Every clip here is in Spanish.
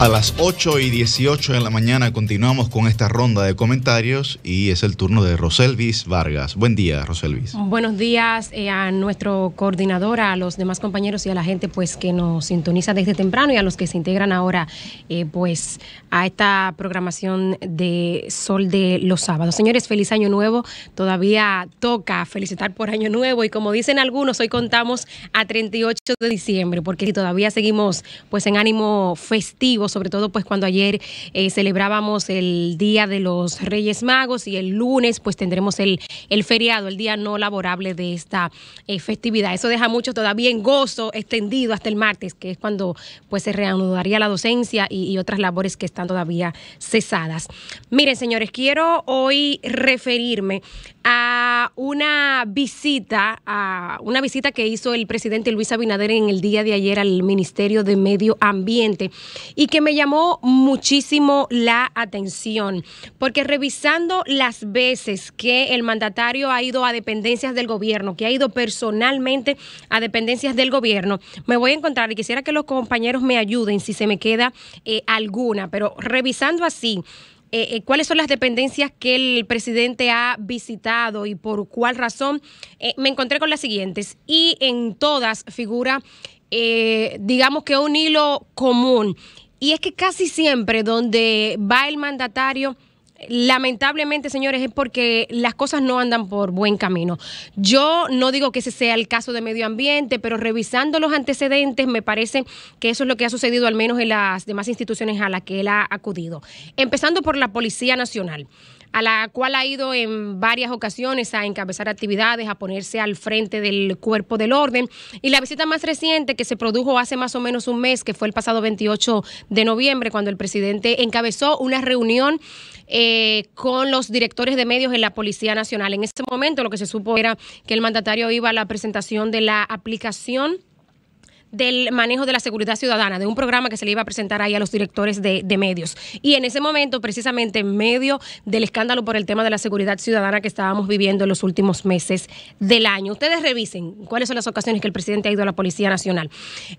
A las 8 y 18 de la mañana continuamos con esta ronda de comentarios y es el turno de Roselvis Vargas. Buen día, Roselvis. Buenos días eh, a nuestro coordinador, a los demás compañeros y a la gente pues que nos sintoniza desde temprano y a los que se integran ahora eh, pues a esta programación de Sol de los Sábados. Señores, feliz año nuevo. Todavía toca felicitar por año nuevo y como dicen algunos, hoy contamos a 38 de diciembre porque todavía seguimos pues en ánimo festivo sobre todo pues cuando ayer eh, celebrábamos el Día de los Reyes Magos y el lunes pues tendremos el, el feriado, el día no laborable de esta eh, festividad. Eso deja mucho todavía en gozo extendido hasta el martes, que es cuando pues se reanudaría la docencia y, y otras labores que están todavía cesadas. Miren señores, quiero hoy referirme a una visita, a una visita que hizo el presidente Luis Abinader en el día de ayer al Ministerio de Medio Ambiente y que me llamó muchísimo la atención, porque revisando las veces que el mandatario ha ido a dependencias del gobierno, que ha ido personalmente a dependencias del gobierno, me voy a encontrar y quisiera que los compañeros me ayuden si se me queda eh, alguna, pero revisando así. Eh, eh, cuáles son las dependencias que el presidente ha visitado y por cuál razón, me encontré con las siguientes. Y en todas figura, digamos que un hilo común y es que casi siempre donde va el mandatario lamentablemente, señores, es porque las cosas no andan por buen camino. Yo no digo que ese sea el caso de medio ambiente, pero revisando los antecedentes, me parece que eso es lo que ha sucedido al menos en las demás instituciones a las que él ha acudido. Empezando por la Policía Nacional a la cual ha ido en varias ocasiones a encabezar actividades, a ponerse al frente del cuerpo del orden. Y la visita más reciente que se produjo hace más o menos un mes, que fue el pasado 28 de noviembre, cuando el presidente encabezó una reunión eh, con los directores de medios en la Policía Nacional. En ese momento lo que se supo era que el mandatario iba a la presentación de la aplicación del manejo de la seguridad ciudadana, de un programa que se le iba a presentar ahí a los directores de, medios. Y en ese momento, precisamente en medio del escándalo por el tema de la seguridad ciudadana que estábamos viviendo en los últimos meses del año, ustedes revisen cuáles son las ocasiones que el presidente ha ido a la Policía Nacional.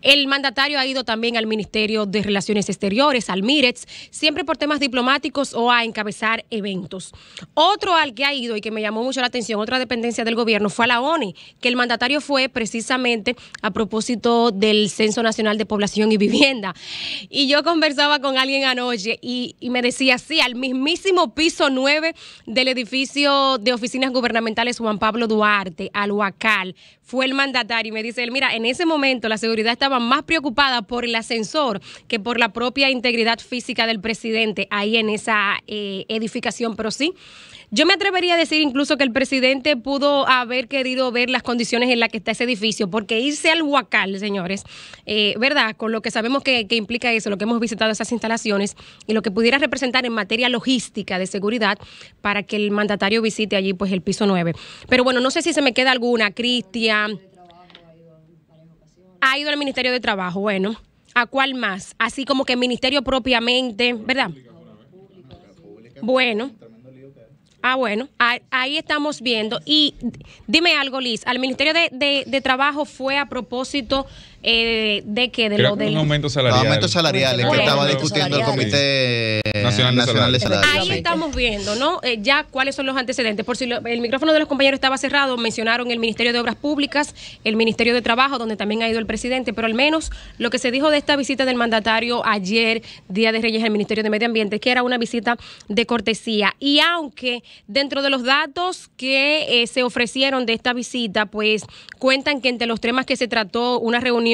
El mandatario ha ido también al Ministerio de Relaciones Exteriores, al MIRETS, siempre por temas diplomáticos o a encabezar eventos. Otro al que ha ido y que me llamó mucho la atención, otra dependencia del gobierno, fue a la ONI que el mandatario fue precisamente a propósito del Censo Nacional de Población y Vivienda. Y yo conversaba con alguien anoche y, me decía, sí, al mismísimo piso 9 del edificio de oficinas gubernamentales Juan Pablo Duarte, al Huacal, fue el mandatario y me dice mira, en ese momento la seguridad estaba más preocupada por el ascensor que por la propia integridad física del presidente ahí en esa eh, edificación, pero sí. Yo me atrevería a decir incluso que el presidente pudo haber querido ver las condiciones en las que está ese edificio, porque irse al Huacal, señores, eh, ¿verdad? Con lo que sabemos que, implica eso, lo que hemos visitado esas instalaciones y lo que pudiera representar en materia logística de seguridad para que el mandatario visite allí pues el piso 9. Pero bueno, no sé si se me queda alguna, Cristian. Ha ido al Ministerio de Trabajo, bueno. ¿A cuál más? Así como que el ministerio propiamente, ¿verdad? Bueno. Ah, bueno, ahí estamos viendo. Y dime algo, Liz, ¿al Ministerio de Trabajo fue a propósito eh, de que de lo del. aumento salarial. que estaba discutiendo el Comité Nacional, de salarios Ahí estamos viendo, ¿no? Eh, ya cuáles son los antecedentes. Por si el micrófono de los compañeros estaba cerrado, mencionaron el Ministerio de Obras Públicas, el Ministerio de Trabajo, donde también ha ido el presidente, pero al menos lo que se dijo de esta visita del mandatario ayer, Día de Reyes, al Ministerio de Medio Ambiente, que era una visita de cortesía. Y aunque dentro de los datos que eh, se ofrecieron de esta visita, pues cuentan que entre los temas que se trató, una reunión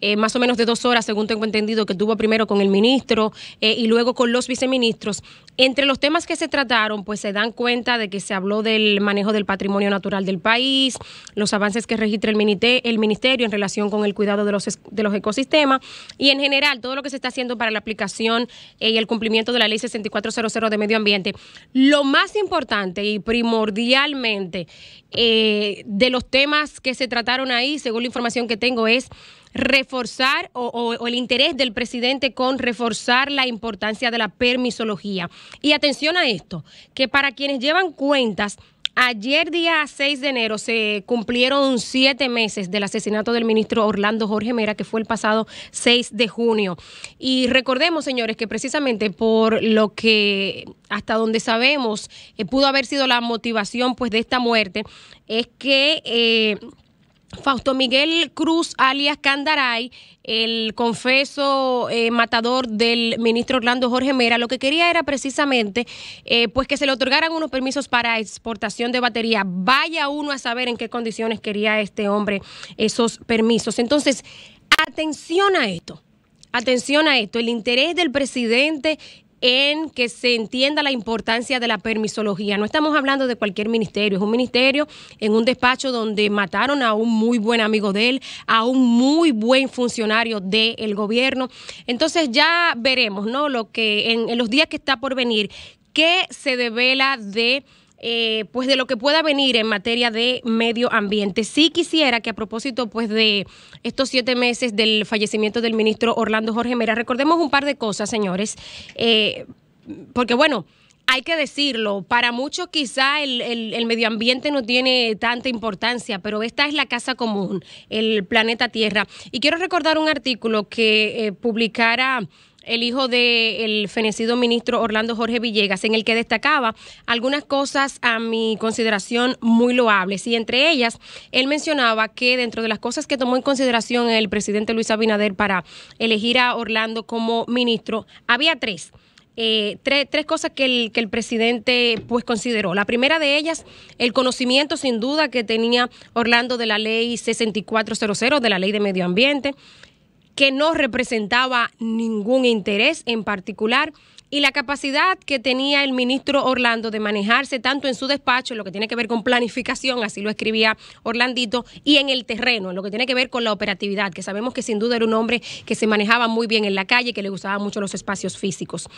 eh, más o menos de dos horas, según tengo entendido, que tuvo primero con el ministro eh, y luego con los viceministros. Entre los temas que se trataron, pues se dan cuenta de que se habló del manejo del patrimonio natural del país, los avances que registra el, el ministerio en relación con el cuidado de los, de los ecosistemas y en general todo lo que se está haciendo para la aplicación eh, y el cumplimiento de la ley 6400 de medio ambiente. Lo más importante y primordialmente de los temas que se trataron ahí, según la información que tengo, es reforzar o, el interés del presidente con reforzar la importancia de la permisología. Y atención a esto, que para quienes llevan cuentas, ayer día 6 de enero se cumplieron siete meses del asesinato del ministro Orlando Jorge Mera, que fue el pasado 6 de junio. Y recordemos, señores, que precisamente por lo que hasta donde sabemos eh, pudo haber sido la motivación pues de esta muerte, es que... Eh, Fausto Miguel Cruz, alias Candaray, el confeso eh, matador del ministro Orlando Jorge Mera, lo que quería era precisamente eh, pues que se le otorgaran unos permisos para exportación de batería. Vaya uno a saber en qué condiciones quería este hombre esos permisos. Entonces, atención a esto. Atención a esto, el interés del presidente en que se entienda la importancia de la permisología. No estamos hablando de cualquier ministerio, es un ministerio en un despacho donde mataron a un muy buen amigo de él, a un muy buen funcionario del gobierno. Entonces ya veremos, ¿no? Lo que en, los días que está por venir, qué se devela de eh, pues de lo que pueda venir en materia de medio ambiente. Sí quisiera que a propósito pues de estos siete meses del fallecimiento del ministro Orlando Jorge Mera, recordemos un par de cosas, señores, eh, porque bueno, hay que decirlo, para muchos quizá el, medio ambiente no tiene tanta importancia, pero esta es la casa común, el planeta Tierra. Y quiero recordar un artículo que eh, publicara el hijo del fenecido ministro Orlando Jorge Villegas, en el que destacaba algunas cosas a mi consideración muy loables. Y entre ellas, él mencionaba que dentro de las cosas que tomó en consideración el presidente Luis Abinader para elegir a Orlando como ministro, había tres. Eh, tres, tres, cosas que el, presidente pues consideró. La primera de ellas, el conocimiento sin duda que tenía Orlando de la ley 6400, de la ley de medio ambiente que no representaba ningún interés en particular y la capacidad que tenía el ministro Orlando de manejarse tanto en su despacho, lo que tiene que ver con planificación, así lo escribía Orlandito, y en el terreno, en lo que tiene que ver con la operatividad, que sabemos que sin duda era un hombre que se manejaba muy bien en la calle, que le gustaban mucho los espacios físicos.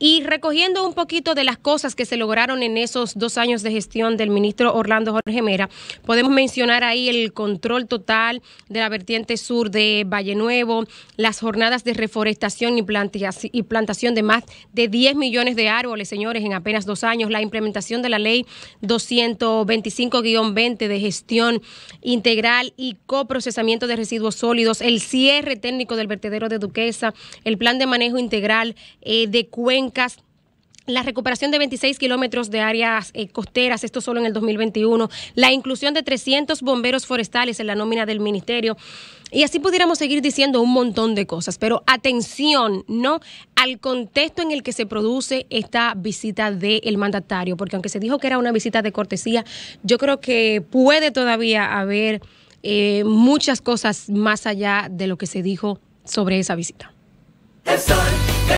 Y recogiendo un poquito de las cosas que se lograron en esos dos años de gestión del ministro Orlando Jorge Mera, podemos mencionar ahí el control total de la vertiente sur de Valle Nuevo, las jornadas de reforestación y plantación de más de 10 millones de árboles, señores, en apenas dos años, la implementación de la ley 225-20 de gestión integral y coprocesamiento de residuos sólidos, el cierre técnico del vertedero de Duquesa, el plan de manejo integral eh, de cuenca la recuperación de 26 kilómetros de áreas eh, costeras, esto solo en el 2021, la inclusión de 300 bomberos forestales en la nómina del ministerio. Y así pudiéramos seguir diciendo un montón de cosas, pero atención, ¿no? Al contexto en el que se produce esta visita del mandatario, porque aunque se dijo que era una visita de cortesía, yo creo que puede todavía haber eh, muchas cosas más allá de lo que se dijo sobre esa visita.